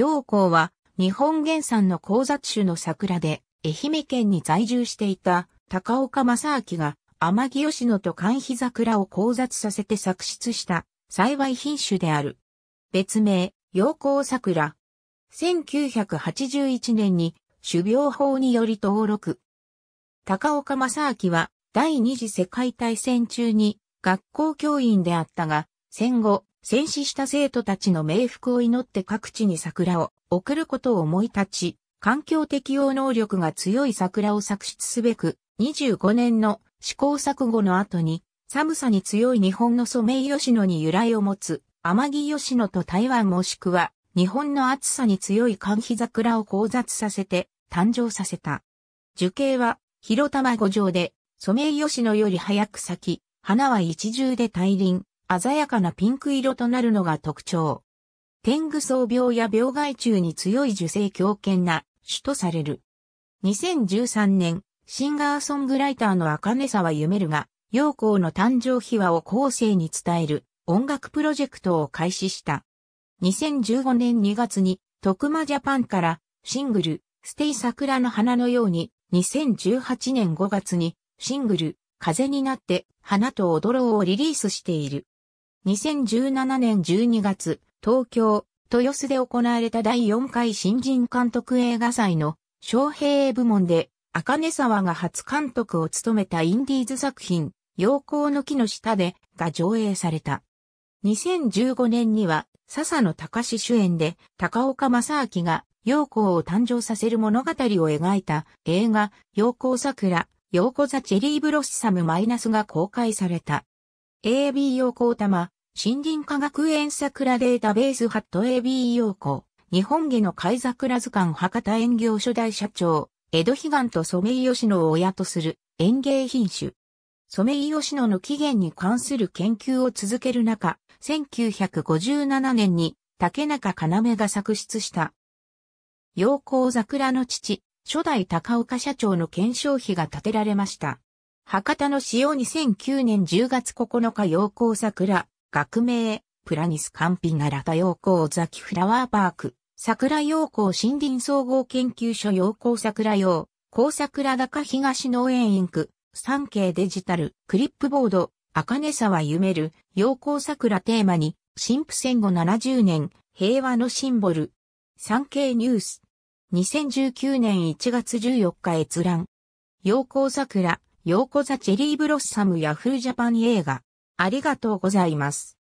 陽光は日本原産の交雑種の桜で愛媛県に在住していた高岡正明が天城吉野と寒肥桜を交雑させて作出した幸い品種である。別名、陽光桜。1981年に種苗法により登録。高岡正明は第二次世界大戦中に学校教員であったが、戦後、戦死した生徒たちの冥福を祈って各地に桜を送ることを思い立ち、環境適応能力が強い桜を作出すべく、25年の試行錯誤の後に、寒さに強い日本のソメイヨシノに由来を持つ、天城シノと台湾もしくは、日本の暑さに強い寒肥桜を交雑させて、誕生させた。樹形は、広玉五条で、ソメイヨシノより早く咲き、花は一重で大輪、鮮やかなピンク色となるのが特徴。天狗草病や病害虫に強い受精強健な種とされる。2013年、シンガーソングライターの茜沢夢るが、陽光の誕生秘話を後世に伝える音楽プロジェクトを開始した。2015年2月に、徳間ジャパンからシングル、ステイ桜の花のように、2018年5月にシングル、風になって花と踊ろうをリリースしている。2017年12月、東京、豊洲で行われた第4回新人監督映画祭の招聘部門で、赤根沢が初監督を務めたインディーズ作品、陽光の木の下でが上映された。2015年には、笹野隆主演で、高岡正明が陽光を誕生させる物語を描いた映画、陽光桜、陽光ザチェリーブロッサムマイナスが公開された。AB 陽光玉、森林科学園桜データベースハット AB 陽子、日本下の貝桜図鑑博多園業初代社長、江戸悲願とソメイヨシノを親とする園芸品種。ソメイヨシノの起源に関する研究を続ける中、1957年に竹中要が作出した。陽光桜の父、初代高岡社長の検証費が建てられました。博多の使用2009年10月9日陽光桜、学名、プラニスカンピナラタ陽光ザキフラワーパーク、桜陽光森林総合研究所陽光桜陽、高桜高東農園インク、産経デジタル、クリップボード、赤根沢夢る、陽光桜テーマに、新婦戦後70年、平和のシンボル。産経ニュース。2019年1月14日閲覧。陽光桜、陽光ザチェリーブロッサムヤフージャパン映画。ありがとうございます。